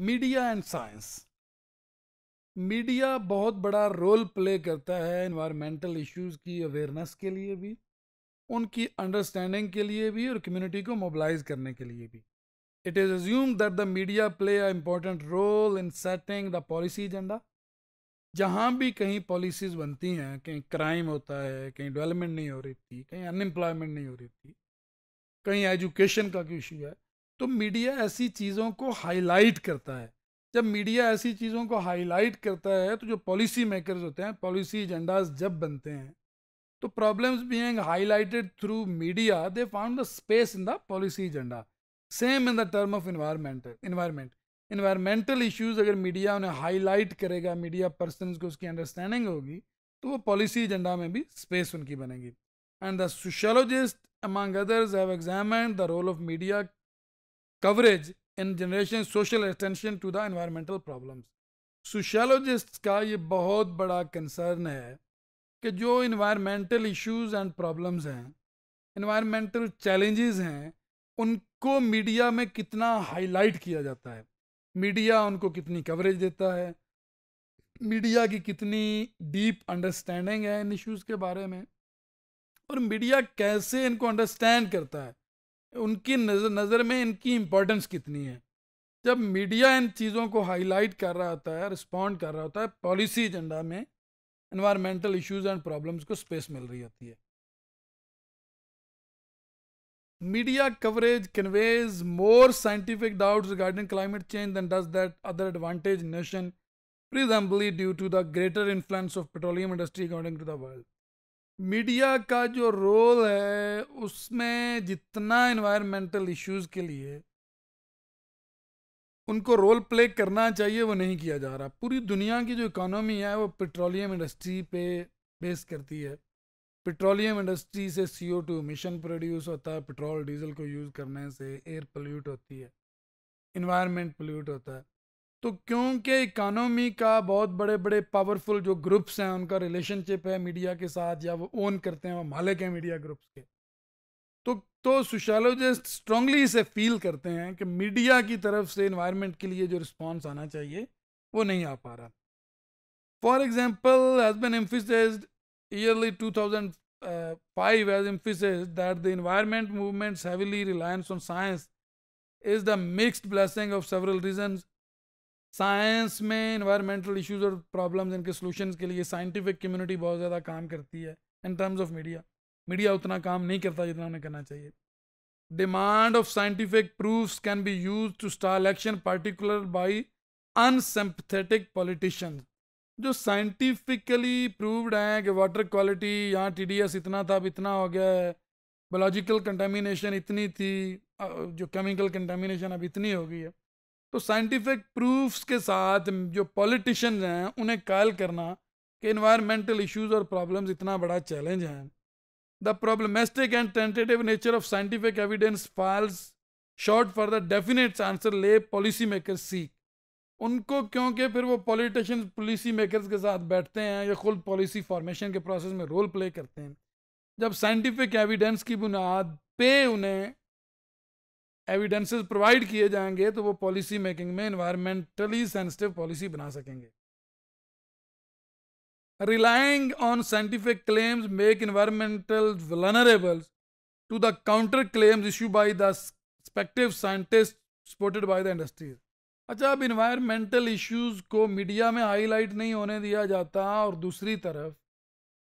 Media and science media बहुत बड़ा role play करता है इन्वायरमेंटल इश्यूज की अवेयरनेस के लिए भी उनकी अंडरस्टैंडिंग के लिए भी और कम्युनिटी को मोबलाइज करने के लिए भी it is assume that the media play a important role in setting the policy agenda जहाँ भी कहीं पॉलिसीज़ बनती हैं कहीं क्राइम होता है कहीं डेवलपमेंट नहीं हो रही थी कहीं अनएम्प्लॉयमेंट नहीं हो रही थी कहीं एजुकेशन का कोई इशू है तो मीडिया ऐसी चीज़ों को हाईलाइट करता है जब मीडिया ऐसी चीज़ों को हाईलाइट करता है तो जो पॉलिसी मेकर्स होते हैं पॉलिसी एजेंडाज जब बनते हैं तो problems being highlighted through media they found the space in the policy agenda same in the term of environment environment environmental issues अगर मीडिया उन्हें हाईलाइट करेगा मीडिया पर्सन को उसकी अंडरस्टैंडिंग होगी तो वो पॉलिसी एजेंडा में भी स्पेस उनकी बनेगी and the sociologist among others have examined the role of media coverage in generation social attention to the environmental problems. Sociologist का ये बहुत बड़ा कंसर्न है कि जो इन्वायरमेंटल इश्यूज एंड प्रॉब्लम्स हैं इन्वायरमेंटल चैलेंजेस हैं उनको मीडिया में कितना हाईलाइट किया जाता है मीडिया उनको कितनी कवरेज देता है मीडिया की कितनी डीप अंडरस्टैंडिंग है इन इश्यूज़ के बारे में और मीडिया कैसे इनको अंडरस्टैंड करता है उनकी नज़र नज़र में इनकी इम्पोर्टेंस कितनी है जब मीडिया इन चीज़ों को हाईलाइट कर रहा होता है रिस्पॉन्ड कर रहा होता है पॉलिसी एजेंडा में इन्वायरमेंटल इश्यूज एंड प्रॉब्लम्स को स्पेस मिल रही होती है media coverage conveys more scientific doubts regarding climate change than does that other advantage nation presumably due to the greater influence of petroleum industry according to the world media का जो role है उसमें जितना environmental issues के लिए उनको role play करना चाहिए वो नहीं किया जा रहा पूरी दुनिया की जो इकोनॉमी है वो पेट्रोलियम इंडस्ट्री पे बेस करती है पेट्रोलियम इंडस्ट्री से C O two emission produce होता है पेट्रोल डीजल को यूज़ करने से एयर पोल्यूट होती है इन्वायरमेंट पोल्यूट होता है तो क्योंकि इकानमी का बहुत बड़े बड़े पावरफुल जो ग्रुप्स हैं उनका रिलेशनशिप है मीडिया के साथ या वो ओन करते हैं वो मालिक हैं मीडिया ग्रुप्स के तो तो सोशलोजिस्ट स्ट्रांगली इसे फील करते हैं कि मीडिया की तरफ से इन्वायरमेंट के लिए जो रिस्पॉन्स आना चाहिए वो नहीं आ पा रहा for example has been emphasised Yearley five has emphasised that the environment movements heavily reliance on science is the mixed blessing of several reasons science में इन्वायरमेंटल इश्यूज और प्रॉब्लम्स इनके सोल्यूशन के लिए साइंटिफिक कम्युनिटी बहुत ज़्यादा काम करती है in terms of media media उतना काम नहीं करता जितना उन्हें करना चाहिए demand of scientific proof can be use to star election particular by अनसम्पथेटिक politician जो साइंटिफिकली प्रूवड हैं कि वाटर क्वालिटी यहाँ एस इतना था अब इतना हो गया है बायोलॉजिकल कंटेमिनेशन इतनी थी जो केमिकल कंटेमिनेशन अब इतनी हो गई है तो साइंटिफिक प्रूफ्स के साथ जो पॉलिटिशन हैं उन्हें कायल करना कि इन्वायरमेंटल इश्यूज और प्रॉब्लम्स इतना बड़ा चैलेंज है the problematic and tentative nature of scientific evidence falls short for the definite answer lay policy maker seek उनको क्योंकि फिर वो पॉलिटिशन पॉलिसी मेकर्स के साथ बैठते हैं या खुद पॉलिसी फॉर्मेशन के प्रोसेस में रोल प्ले करते हैं जब साइंटिफिक एविडेंस की बुनियाद पे उन्हें एविडेंसेस प्रोवाइड किए जाएंगे तो वो पॉलिसी मेकिंग में इन्वायरमेंटली सेंसिटिव पॉलिसी बना सकेंगे relying on scientific claims make environmental vulnerable to the counter claims issue by the respective scientist supported by the industries अच्छा अब इन्वायरमेंटल इश्यूज को मीडिया में हाईलाइट नहीं होने दिया जाता और दूसरी तरफ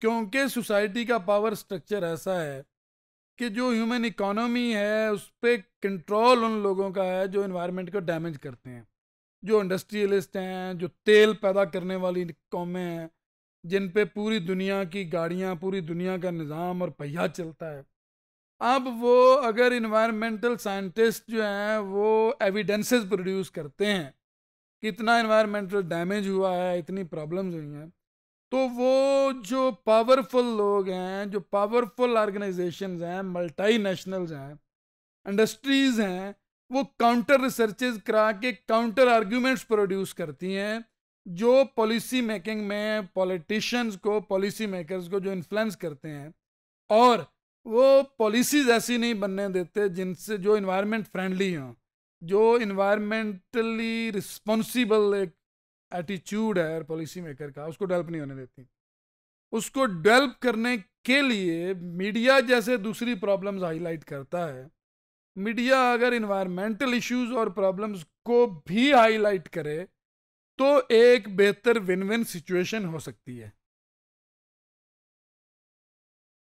क्योंकि सोसाइटी का पावर स्ट्रक्चर ऐसा है कि जो ह्यूमन इकोनॉमी है उस पर कंट्रोल उन लोगों का है जो इन्वायरमेंट को डैमेज करते हैं जो इंडस्ट्रियलिस्ट हैं जो तेल पैदा करने वाली कौमें हैं जिन पे पूरी दुनिया की गाड़ियाँ पूरी दुनिया का निज़ाम और पहिया चलता है अब वो अगर इन्वायरमेंटल साइंटिस्ट जो हैं वो एविडेंसेस प्रोड्यूस करते हैं कितना इन्वायरमेंटल डैमेज हुआ है इतनी प्रॉब्लम्स हुई हैं तो वो जो पावरफुल लोग हैं जो पावरफुल ऑर्गेनाइजेशन हैं मल्टी नेशनल्स हैं इंडस्ट्रीज हैं वो काउंटर रिसर्चेज करा के काउंटर आर्ग्यूमेंट्स प्रोड्यूस करती हैं जो पॉलिसी मेकिंग में पॉलिटिशियंस को पॉलिसी मेकर्स को जो इन्फ्लुएंस करते हैं और वो पॉलिसीज ऐसी नहीं बनने देते जिनसे जो इन्वायरमेंट फ्रेंडली हों जो इन्वायरमेंटली रिस्पॉन्सिबल एक एटीट्यूड है पॉलिसी मेकर का उसको डेवलप नहीं होने देती उसको डेवलप करने के लिए मीडिया जैसे दूसरी प्रॉब्लम्स हाईलाइट करता है मीडिया अगर इन्वायरमेंटल इश्यूज और प्रॉब्लम्स को भी हाईलाइट करे तो एक बेहतर विन विन सिचुएशन हो सकती है